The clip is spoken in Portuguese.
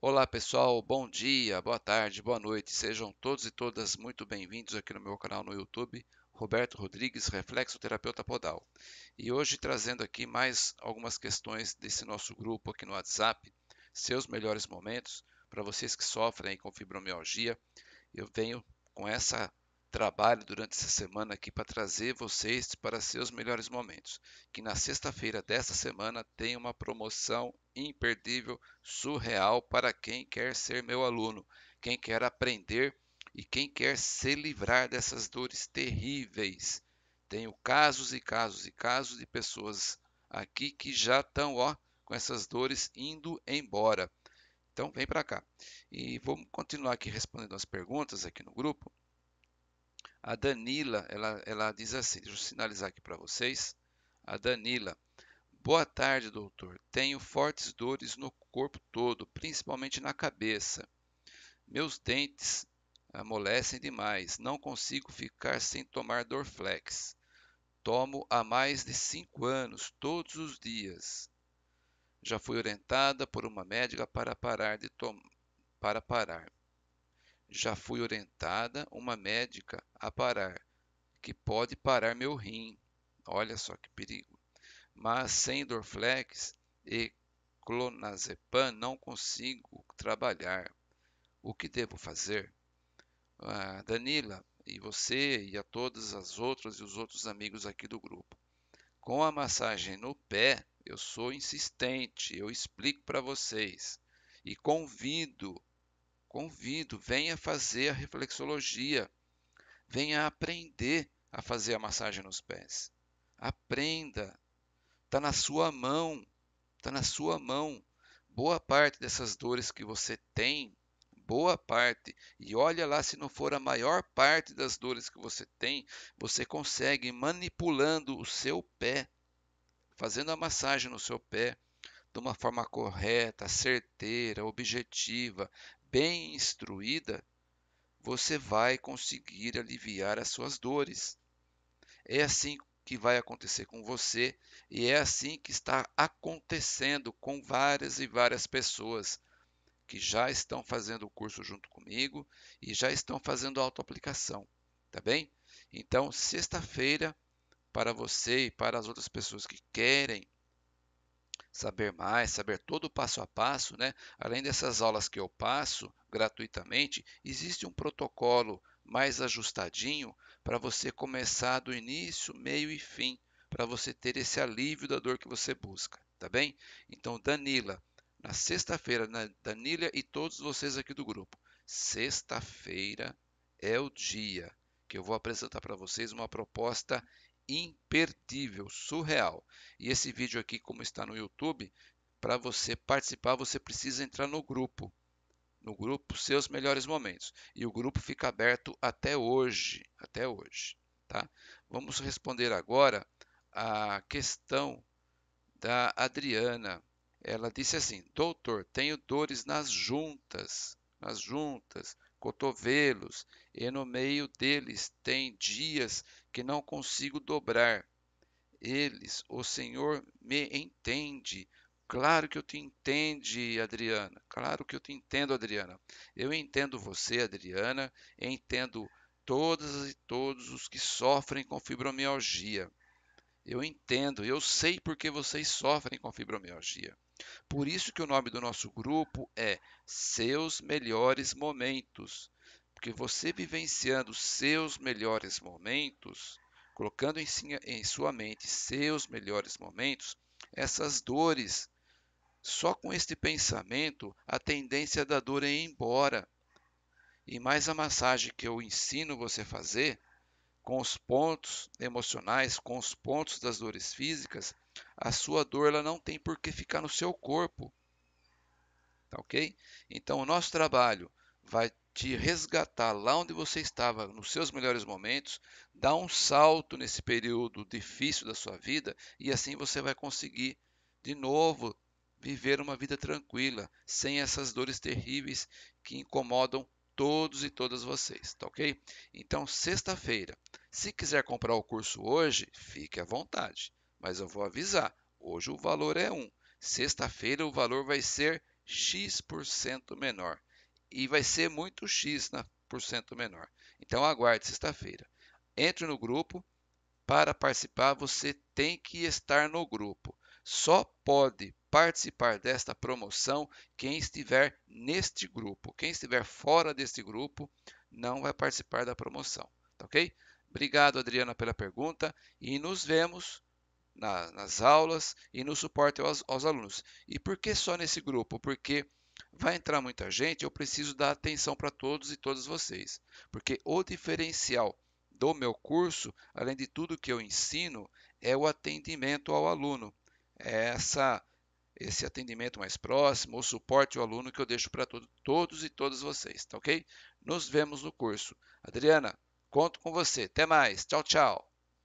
Olá pessoal, bom dia, boa tarde, boa noite, sejam todos e todas muito bem-vindos aqui no meu canal no YouTube, Roberto Rodrigues, reflexoterapeuta podal. E hoje trazendo aqui mais algumas questões desse nosso grupo aqui no WhatsApp, seus melhores momentos, para vocês que sofrem com fibromialgia. Eu venho com essa trabalho durante essa semana aqui para trazer vocês para seus melhores momentos. Que na sexta-feira desta semana tem uma promoção imperdível, surreal para quem quer ser meu aluno, quem quer aprender e quem quer se livrar dessas dores terríveis. Tenho casos e casos e casos de pessoas aqui que já estão, ó, com essas dores indo embora. Então, vem para cá. E vamos continuar aqui respondendo as perguntas aqui no grupo. A Danila, ela, ela diz assim, deixa eu sinalizar aqui para vocês. A Danila, Boa tarde, doutor. Tenho fortes dores no corpo todo, principalmente na cabeça. Meus dentes amolecem demais. Não consigo ficar sem tomar Dorflex. Tomo há mais de cinco anos, todos os dias. Já fui orientada por uma médica para parar de Para parar. Já fui orientada uma médica a parar, que pode parar meu rim. Olha só que perigo mas sem Dorflex e clonazepam não consigo trabalhar. O que devo fazer? Ah, Danila, e você e a todas as outras e os outros amigos aqui do grupo. Com a massagem no pé, eu sou insistente, eu explico para vocês e convido, convido, venha fazer a reflexologia, venha aprender a fazer a massagem nos pés. Aprenda, Está na sua mão. Está na sua mão. Boa parte dessas dores que você tem, boa parte, e olha lá se não for a maior parte das dores que você tem, você consegue manipulando o seu pé, fazendo a massagem no seu pé de uma forma correta, certeira, objetiva, bem instruída, você vai conseguir aliviar as suas dores. É assim que vai acontecer com você, e é assim que está acontecendo com várias e várias pessoas que já estão fazendo o curso junto comigo e já estão fazendo autoaplicação, tá bem? Então, sexta-feira, para você e para as outras pessoas que querem saber mais, saber todo o passo a passo, né? além dessas aulas que eu passo gratuitamente, existe um protocolo mais ajustadinho para você começar do início, meio e fim, para você ter esse alívio da dor que você busca, tá bem? Então, Danila, na sexta-feira, Danila e todos vocês aqui do grupo, sexta-feira é o dia que eu vou apresentar para vocês uma proposta imperdível, surreal. E esse vídeo aqui, como está no YouTube, para você participar, você precisa entrar no grupo. No grupo Seus Melhores Momentos. E o grupo fica aberto até hoje. Até hoje. Tá? Vamos responder agora a questão da Adriana. Ela disse assim: Doutor, tenho dores nas juntas, nas juntas, cotovelos, e no meio deles tem dias que não consigo dobrar. Eles, o Senhor me entende. Claro que eu te entendo, Adriana. Claro que eu te entendo, Adriana. Eu entendo você, Adriana. Entendo todas e todos os que sofrem com fibromialgia. Eu entendo, eu sei porque vocês sofrem com fibromialgia. Por isso que o nome do nosso grupo é Seus Melhores Momentos. Porque você vivenciando seus melhores momentos, colocando em, em sua mente seus melhores momentos, essas dores, só com este pensamento, a tendência da dor é ir embora. E mais a massagem que eu ensino você fazer, com os pontos emocionais, com os pontos das dores físicas, a sua dor ela não tem por que ficar no seu corpo. Tá ok? Então, o nosso trabalho vai te resgatar lá onde você estava, nos seus melhores momentos, dar um salto nesse período difícil da sua vida e assim você vai conseguir de novo viver uma vida tranquila, sem essas dores terríveis que incomodam todos e todas vocês, tá ok? Então, sexta-feira, se quiser comprar o curso hoje, fique à vontade, mas eu vou avisar, hoje o valor é 1, sexta-feira o valor vai ser X% menor e vai ser muito X na, né, por cento menor. Então aguarde sexta-feira. Entre no grupo. Para participar, você tem que estar no grupo. Só pode participar desta promoção quem estiver neste grupo. Quem estiver fora deste grupo não vai participar da promoção, tá ok? Obrigado, Adriana, pela pergunta e nos vemos na, nas aulas e no suporte aos, aos alunos. E por que só nesse grupo? Porque vai entrar muita gente, eu preciso dar atenção para todos e todas vocês, porque o diferencial do meu curso, além de tudo que eu ensino, é o atendimento ao aluno. É essa esse atendimento mais próximo, o suporte ao aluno que eu deixo para todo, todos e todas vocês, tá ok? Nos vemos no curso. Adriana, conto com você. Até mais. Tchau, tchau.